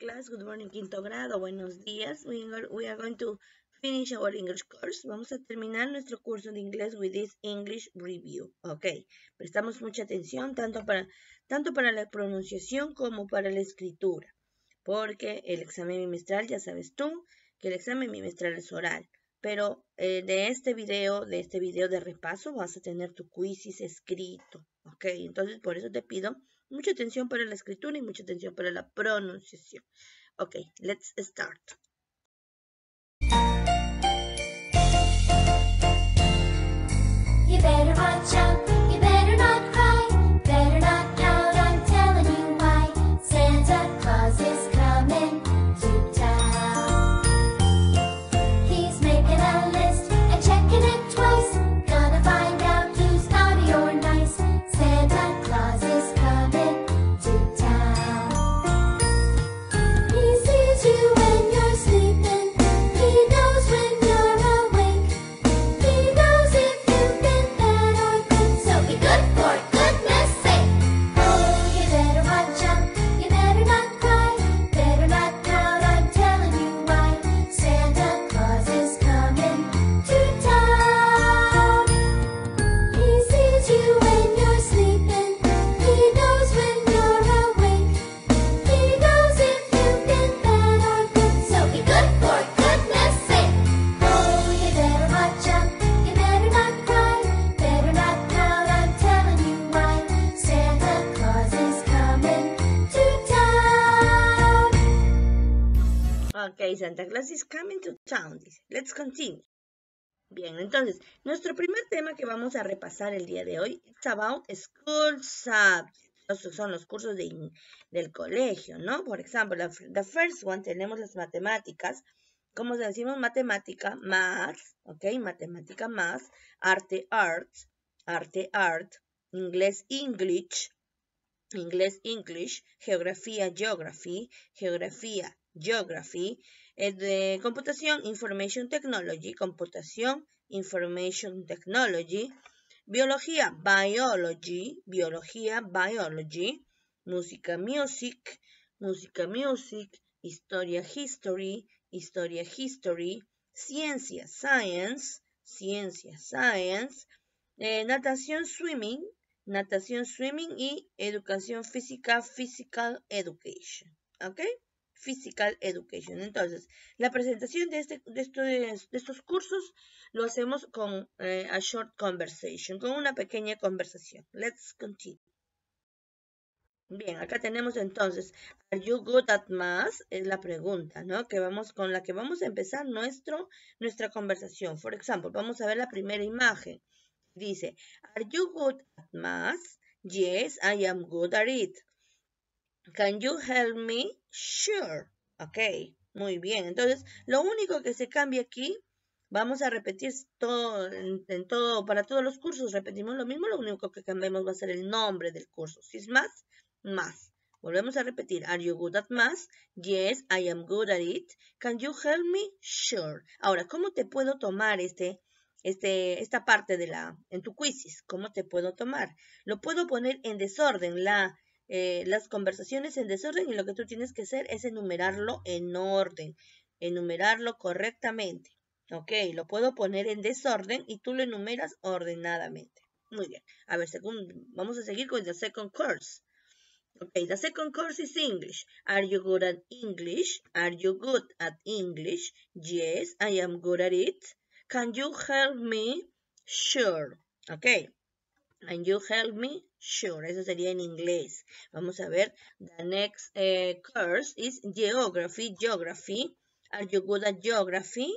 class, good morning quinto grado, buenos días. We are going to finish our English course. Vamos a terminar nuestro curso de inglés with this English review. Ok, prestamos mucha atención tanto para, tanto para la pronunciación como para la escritura. Porque el examen bimestral, ya sabes tú, que el examen bimestral es oral. Pero eh, de este video, de este video de repaso, vas a tener tu quizis escrito. Ok, entonces por eso te pido Mucha atención para la escritura y mucha atención para la pronunciación. Ok, let's start. is coming to town, Let's continue. Bien, entonces, nuestro primer tema que vamos a repasar el día de hoy es about school subjects. Son los cursos de, del colegio, ¿no? Por ejemplo, la, the first one tenemos las matemáticas. Como decimos, matemática, math, ¿ok? Matemática, math, arte, arts, arte, art, inglés, English, inglés, English, geografía, geography, geografía, geography, de computación, Information Technology, computación, Information Technology. Biología, Biology, biología, Biology. Música, Music, música, Music. Historia, History, historia, History. Ciencia, Science, ciencia, Science. Eh, natación, Swimming, natación, Swimming. Y educación física, Physical Education. ¿Ok? Physical Education. Entonces, la presentación de, este, de, estos, cursos lo hacemos con eh, a short conversation, con una pequeña conversación. Let's continue. Bien, acá tenemos entonces, ¿Are you good at math? Es la pregunta, ¿no? Que vamos, con la que vamos a empezar nuestro, nuestra conversación. Por ejemplo, vamos a ver la primera imagen. Dice, ¿Are you good at math? Yes, I am good at it. Can you help me? Sure. Ok, muy bien. Entonces, lo único que se cambia aquí, vamos a repetir todo, en, todo, para todos los cursos repetimos lo mismo, lo único que cambiamos va a ser el nombre del curso. Si es más, más. Volvemos a repetir. Are you good at math? Yes, I am good at it. Can you help me? Sure. Ahora, ¿cómo te puedo tomar este, este, esta parte de la, en tu quizzes? ¿Cómo te puedo tomar? Lo puedo poner en desorden. La, eh, las conversaciones en desorden y lo que tú tienes que hacer es enumerarlo en orden, enumerarlo correctamente. Ok, lo puedo poner en desorden y tú lo enumeras ordenadamente. Muy bien. A ver, vamos a seguir con the second course. Okay, the second course is English. Are you good at English? Are you good at English? Yes, I am good at it. Can you help me? Sure. Okay. And you help me? Sure, eso sería en inglés. Vamos a ver. The next eh, course is geography. Geography. Are you good at geography?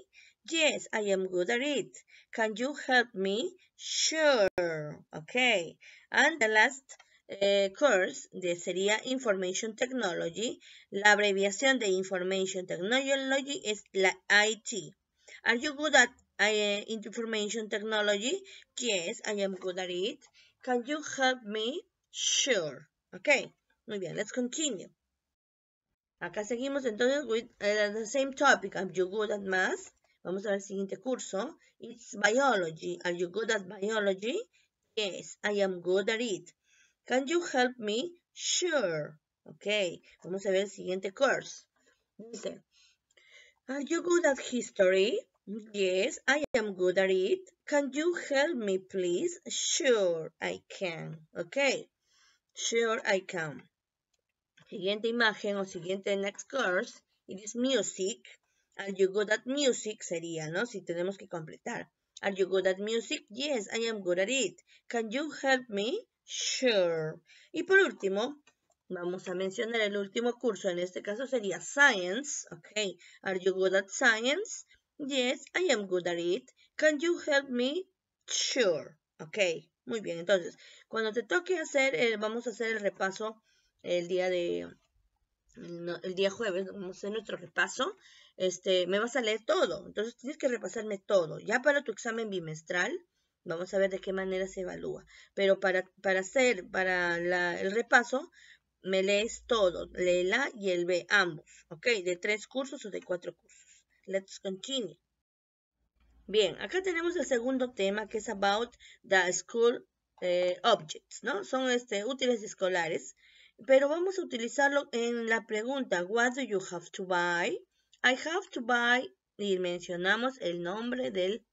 Yes, I am good at it. Can you help me? Sure. Okay. And the last eh, course de, sería Information Technology. La abreviación de Information Technology es la IT. Are you good at eh, Information Technology? Yes, I am good at it. Can you help me? Sure. Ok, muy bien, let's continue. Acá seguimos entonces with eh, the same topic. Are you good at math? Vamos al siguiente curso. It's biology. Are you good at biology? Yes, I am good at it. Can you help me? Sure. Ok, vamos a ver el siguiente course. Dice, Are you good at history? Yes, I am good at it. Can you help me, please? Sure, I can. Okay. Sure, I can. Siguiente imagen o siguiente next course. It is music. Are you good at music? Sería, ¿no? Si tenemos que completar. Are you good at music? Yes, I am good at it. Can you help me? Sure. Y por último, vamos a mencionar el último curso. En este caso sería science. Okay. Are you good at science? Yes, I am good at it. Can you help me? Sure. Ok, muy bien. Entonces, cuando te toque hacer, el, vamos a hacer el repaso el día de... El, día jueves, vamos a hacer nuestro repaso. Este, me vas a leer todo. Entonces, tienes que repasarme todo. Ya para tu examen bimestral, vamos a ver de qué manera se evalúa. Pero para, para hacer, para el repaso, me lees todo. Lee el A y el B, ambos. Ok, de tres cursos o de cuatro cursos. Let's continue. Bien, acá tenemos el segundo tema que es about the school eh, objects, ¿no? Son este, útiles escolares, pero vamos a utilizarlo en la pregunta, what do you have to buy? I have to buy, y mencionamos el nombre del,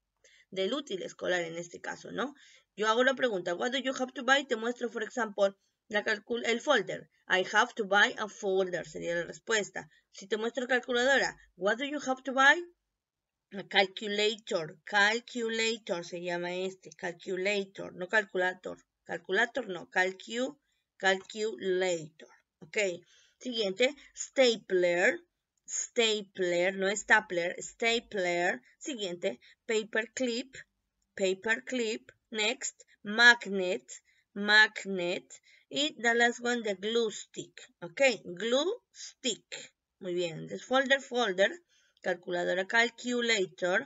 del útil escolar en este caso, ¿no? Yo hago la pregunta, what do you have to buy? Te muestro, por ejemplo, la el folder. I have to buy a folder sería la respuesta. Si te muestro calculadora, what do you have to buy? A calculator. Calculator se llama este. Calculator, no calculator. Calculator no. Calcu calculator. Ok. Siguiente. Stapler. Stapler, no stapler. Stapler. Siguiente. Paper clip. Paper clip. Next. Magnet. Magnet. Y the last one, the glue stick. Ok, glue stick. Muy bien. folder, folder, calculadora, calculator,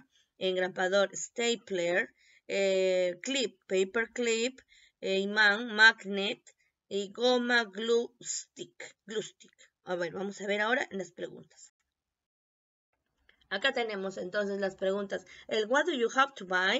engrapador, stapler, eh, clip, paper clip, eh, imán, magnet y goma, glue stick. Glue stick. A ver, vamos a ver ahora las preguntas. Acá tenemos entonces las preguntas. El what do you have to buy?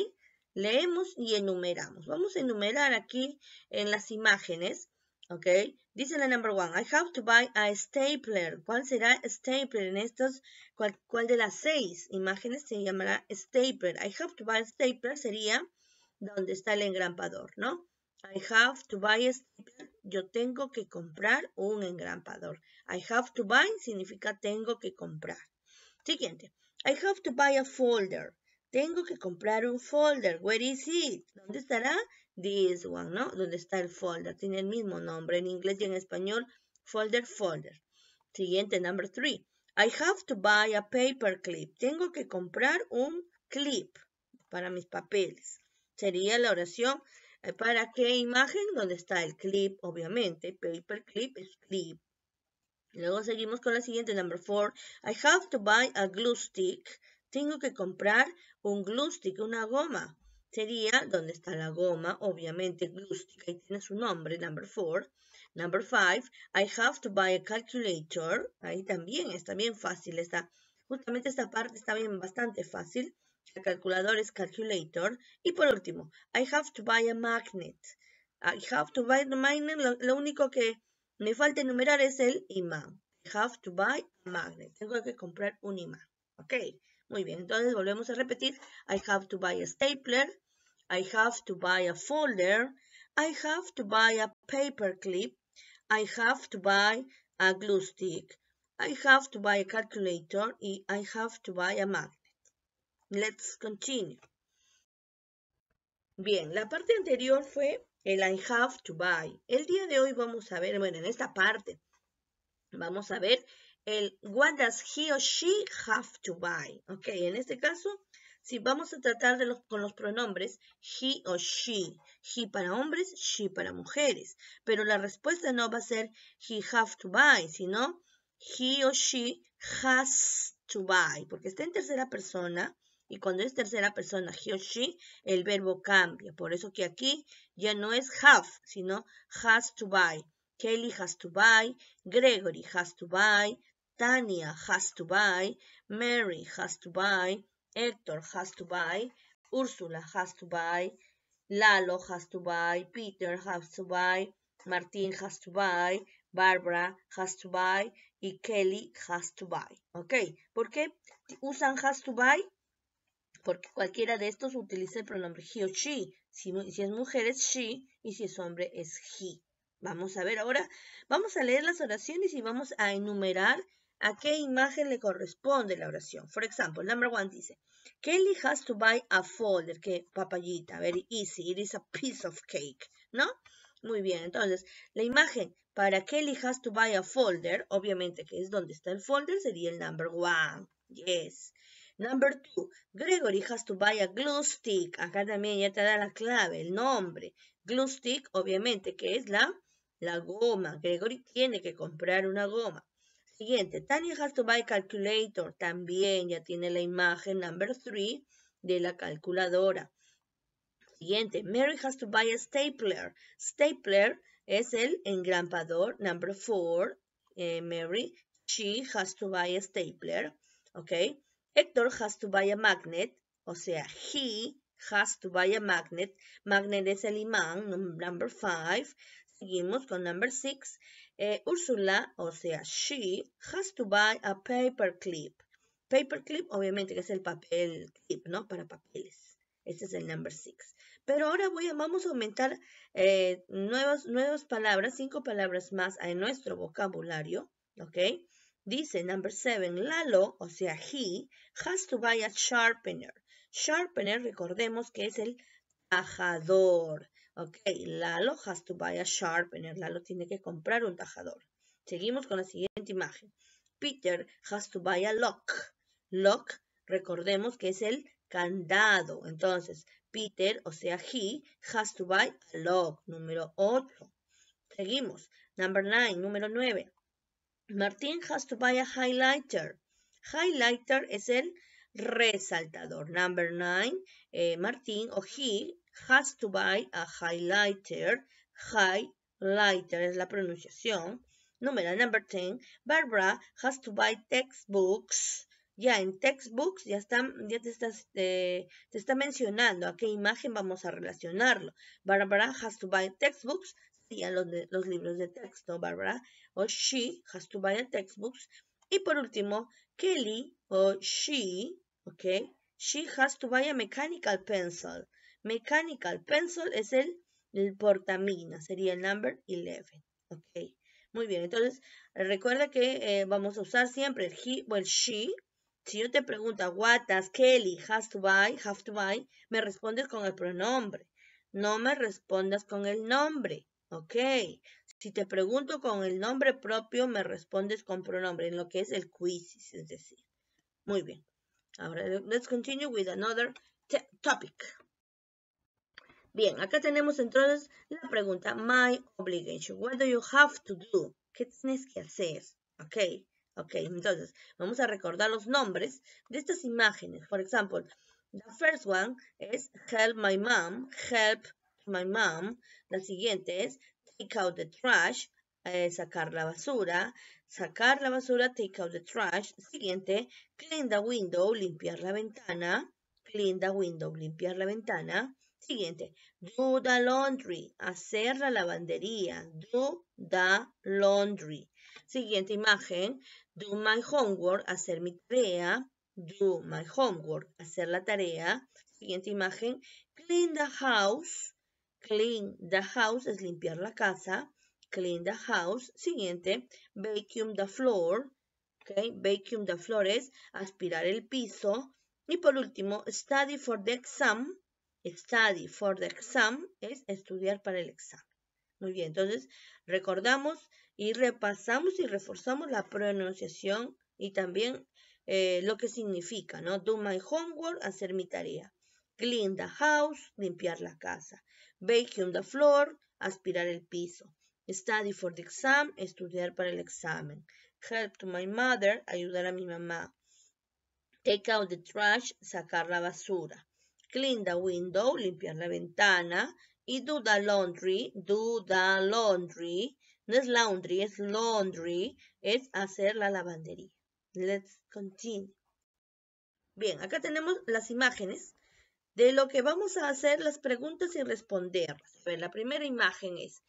Leemos y enumeramos. Vamos a enumerar aquí en las imágenes ¿Ok? Dice la number one, I have to buy a stapler. ¿Cuál será stapler en estos? ¿Cuál, de las seis imágenes se llamará stapler? I have to buy a stapler sería donde está el engrampador, ¿no? I have to buy a stapler. Yo tengo que comprar un engrampador. I have to buy significa tengo que comprar. Siguiente. I have to buy a folder. Tengo que comprar un folder. Where is it? ¿Dónde estará? this one, ¿no? Donde está el folder, tiene el mismo nombre en inglés y en español, folder, folder. Siguiente, number three. I have to buy a paper clip. Tengo que comprar un clip para mis papeles. Sería la oración eh, para qué imagen, donde está el clip, obviamente. Paper clip es clip. Luego seguimos con la siguiente, number four. I have to buy a glue stick. Tengo que comprar un glue stick, una goma sería donde está la goma, obviamente glústica, y tiene su nombre, number four. Number five, I have to buy a calculator. Ahí también está bien fácil, está, justamente esta parte está bien bastante fácil. El calculador es calculator. Y por último, I have to buy a magnet. I have to buy a magnet, lo, lo único que me falta enumerar es el imán. I have to buy a magnet. Tengo que comprar un imán. Ok. Muy bien, entonces volvemos a repetir. I have to buy a stapler. I have to buy a folder. I have to buy a paper clip. I have to buy a glue stick. I have to buy a calculator. Y I have to buy a magnet. Let's continue. Bien, la parte anterior fue el I have to buy. El día de hoy vamos a ver, bueno, en esta parte, vamos a ver el what does he or she have to buy. Ok, en este caso, si vamos a tratar de los, con los pronombres he o she, he para hombres, she para mujeres. Pero la respuesta no va a ser he have to buy, sino he o she has to buy, porque está en tercera persona. Y cuando es tercera persona, he o she, el verbo cambia. Por eso que aquí ya no es have, sino has to buy. Kelly has to buy, Gregory has to buy, Tania has to buy, Mary has to buy, Héctor has to buy, Úrsula has to buy, Lalo has to buy, Peter has to buy, Martín has to buy, Barbara has to buy y Kelly has to buy. ¿Ok? ¿Por qué usan has to buy? Porque cualquiera de estos utiliza el pronombre he o she. si es mujer es she y si es hombre es he. Vamos a ver ahora, vamos a leer las oraciones y vamos a enumerar a qué imagen le corresponde la oración. Por ejemplo, number one dice, Kelly has to buy a folder, que papayita, very easy, it is a piece of cake, ¿no? Muy bien, entonces, la imagen para Kelly has to buy a folder, obviamente que es donde está el folder, sería el number one, yes. Number two, Gregory has to buy a glue stick. Acá también ya te da la clave, el nombre. Glue stick, obviamente, que es la, la goma. Gregory tiene que comprar una goma. Siguiente, Tanya has to buy calculator. También ya tiene la imagen number 3 de la calculadora. Siguiente, Mary has to buy a stapler. Stapler es el engrampador number four. Eh, Mary, she has to buy a stapler. ¿Ok? Hector has to buy a magnet. O sea, he has to buy a magnet. Magnet es el imán, number five. Seguimos con number 6. Úrsula, eh, o sea, she, has to buy a paper clip. Paper clip, obviamente, que es el papel clip, ¿no? Para papeles. Este es el number six. Pero ahora voy a, vamos a aumentar eh, nuevas, nuevas palabras, cinco palabras más en nuestro vocabulario, ¿ok? Dice number seven, Lalo, o sea, he, has to buy a sharpener. Sharpener, recordemos que es el tajador. Ok, Lalo has to buy a sharpener. Lalo tiene que comprar un tajador. Seguimos con la siguiente imagen. Peter has to buy a lock. Lock, recordemos que es el candado. Entonces, Peter, o sea, he, has to buy a lock. Número 8. Seguimos. Number 9, número 9. Martín has to buy a highlighter. Highlighter es el resaltador. Number 9, eh, Martín o he has to buy a highlighter. Highlighter es la pronunciación. Número number 10. Barbara has to buy textbooks. Ya en textbooks ya, están, ya te, estás, eh, está mencionando a qué imagen vamos a relacionarlo. Barbara has to buy textbooks. Sí, los, los libros de texto, Barbara. O she has to buy textbooks. Y por último, Kelly o she, ¿ok? She has to buy a mechanical pencil. Mechanical pencil es el, portamina, sería el number 11. Ok, muy bien. Entonces, recuerda que eh, vamos a usar siempre el he o el she. Si yo te pregunto, what does Kelly has to buy, have to buy, me respondes con el pronombre. No me respondas con el nombre. Ok. Si te pregunto con el nombre propio, me respondes con pronombre, en lo que es el quiz, es decir. Muy bien. Ahora, let's continue with another topic. Bien, acá tenemos entonces la pregunta, my obligation. What do you have to do? ¿Qué tienes que hacer? Ok, ok. Entonces, vamos a recordar los nombres de estas imágenes. Por ejemplo, the first one es help my mom, help my mom. La siguiente es take out the trash, eh, sacar la basura, sacar la basura, take out the trash. Siguiente, clean the window, limpiar la ventana, clean the window, limpiar la ventana. Siguiente. Do the laundry. Hacer la lavandería. Do the laundry. Siguiente imagen. Do my homework. Hacer mi tarea. Do my homework. Hacer la tarea. Siguiente imagen. Clean the house. Clean the house es limpiar la casa. Clean the house. Siguiente. Vacuum the floor. Okay. Vacuum the floor es aspirar el piso. Y por último, study for the exam Study for the exam es estudiar para el examen. Muy bien, entonces recordamos y repasamos y reforzamos la pronunciación y también eh, lo que significa, ¿no? Do my homework, hacer mi tarea. Clean the house, limpiar la casa. Vacuum the floor, aspirar el piso. Study for the exam, estudiar para el examen. Help to my mother, ayudar a mi mamá. Take out the trash, sacar la basura clean the window, limpiar la ventana, y do the laundry, do the laundry, no es laundry, es laundry, es hacer la lavandería. Let's continue. Bien, acá tenemos las imágenes de lo que vamos a hacer las preguntas y responderlas. la primera imagen es,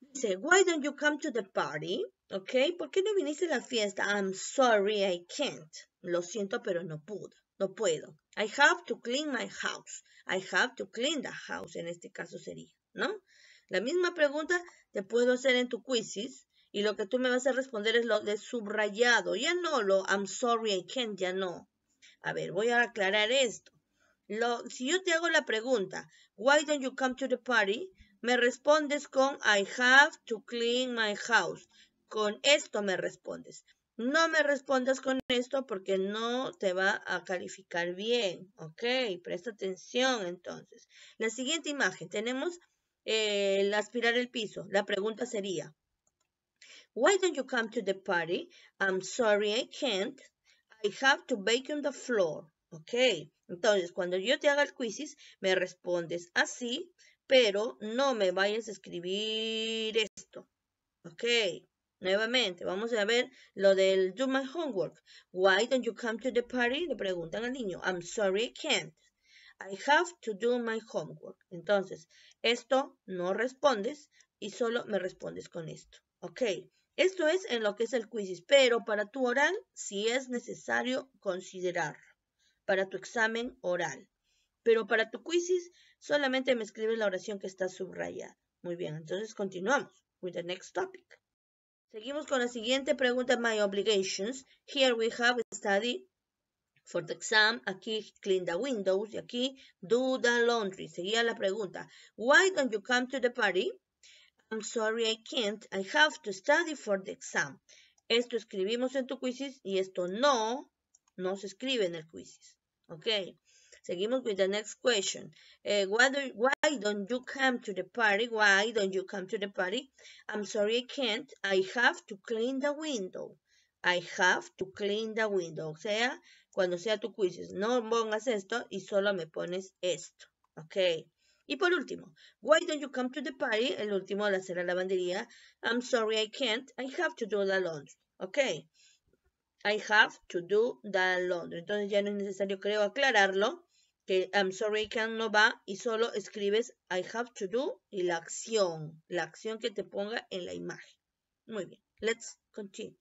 dice, why don't you come to the party? Okay, ¿Por qué no viniste a la fiesta? I'm sorry, I can't. Lo siento, pero no pude. No puedo. I have to clean my house. I have to clean the house. En este caso sería, ¿no? La misma pregunta te puedo hacer en tu quizzes y lo que tú me vas a responder es lo de subrayado. Ya no lo I'm sorry I can't, ya no. A ver, voy a aclarar esto. Lo, si yo te hago la pregunta, why don't you come to the party? Me respondes con I have to clean my house. Con esto me respondes no me respondas con esto porque no te va a calificar bien, ¿ok? Presta atención entonces. La siguiente imagen, tenemos eh, el aspirar el piso. La pregunta sería, Why don't you come to the party? I'm sorry I can't. I have to on the floor, ¿ok? Entonces, cuando yo te haga el quizis, me respondes así, pero no me vayas a escribir esto, ¿ok? Nuevamente, vamos a ver lo del do my homework. Why don't you come to the party? Le preguntan al niño. I'm sorry, can't. I have to do my homework. Entonces, esto no respondes y solo me respondes con esto. Ok. Esto es en lo que es el quiz, pero para tu oral sí es necesario considerar. para tu examen oral. Pero para tu quiz solamente me escribes la oración que está subrayada. Muy bien, entonces continuamos with the next topic. Seguimos con la siguiente pregunta, my obligations. Here we have study for the exam. Aquí clean the windows y aquí do the laundry. seguía la pregunta. Why don't you come to the party? I'm sorry, I can't. I have to study for the exam. Esto escribimos en tu quizzes y esto no, no se escribe en el quizzes. Ok. Seguimos with the next question. Eh, why, don't you come to the party? Why don't you come to the party? I'm sorry I can't. I have to clean the window. I have to clean the window. O sea, cuando sea tu quiz, no pongas esto y solo me pones esto. Ok. Y por último, why don't you come to the party? El último la será la lavandería. I'm sorry I can't. I have to do the laundry. Ok. I have to do the laundry. Entonces ya no es necesario, creo, aclararlo. I'm sorry can no va y solo escribes I have to do y la acción, la acción que te ponga en la imagen. Muy bien, let's continue.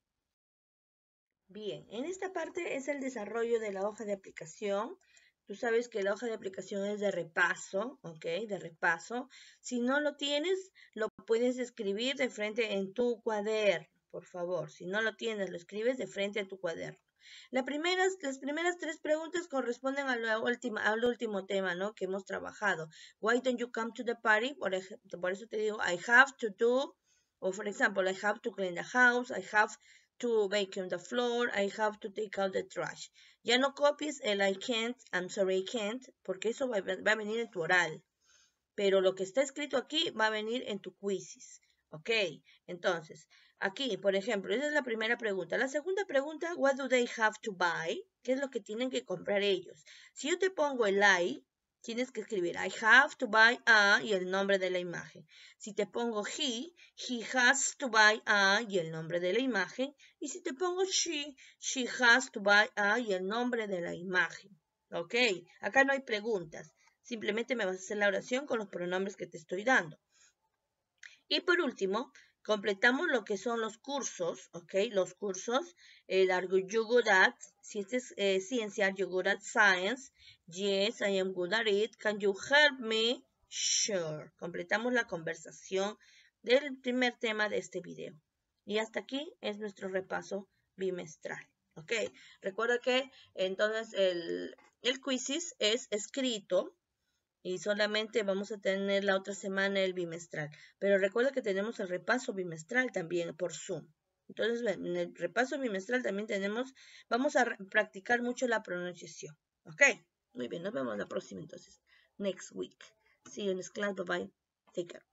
Bien, en esta parte es el desarrollo de la hoja de aplicación. Tú sabes que la hoja de aplicación es de repaso, ¿ok? De repaso. Si no lo tienes, lo puedes escribir de frente en tu cuaderno, por favor. Si no lo tienes, lo escribes de frente a tu cuaderno primeras, las primeras tres preguntas corresponden a la última, al último tema ¿no? que hemos trabajado. Why don't you come to the party? Por, por eso te digo, I have to do, o for example, I have to clean the house, I have to vacuum the floor, I have to take out the trash. Ya no copies el I can't, I'm sorry I can't, porque eso va, va a venir en tu oral. Pero lo que está escrito aquí va a venir en tu quizzes. Ok, entonces, Aquí, por ejemplo, esa es la primera pregunta. La segunda pregunta, what do they have to buy? ¿Qué es lo que tienen que comprar ellos? Si yo te pongo el I, tienes que escribir I have to buy a y el nombre de la imagen. Si te pongo he, he has to buy a y el nombre de la imagen. Y si te pongo she, she has to buy a y el nombre de la imagen. Ok, acá no hay preguntas. Simplemente me vas a hacer la oración con los pronombres que te estoy dando. Y por último, completamos lo que son los cursos, ¿ok? Los cursos, el eh, Yugurat, yogur este eh, Ciencia, Science. Yes, I am good at it. Can you help me? Sure. Completamos la conversación del primer tema de este video. Y hasta aquí es nuestro repaso bimestral. ¿Ok? Recuerda que entonces el, el es escrito y solamente vamos a tener la otra semana el bimestral. Pero recuerda que tenemos el repaso bimestral también por Zoom. Entonces, en el repaso bimestral también tenemos, vamos a practicar mucho la pronunciación. ¿Ok? Muy bien, nos vemos la próxima entonces. Next week. See you in class. Bye bye. Take care.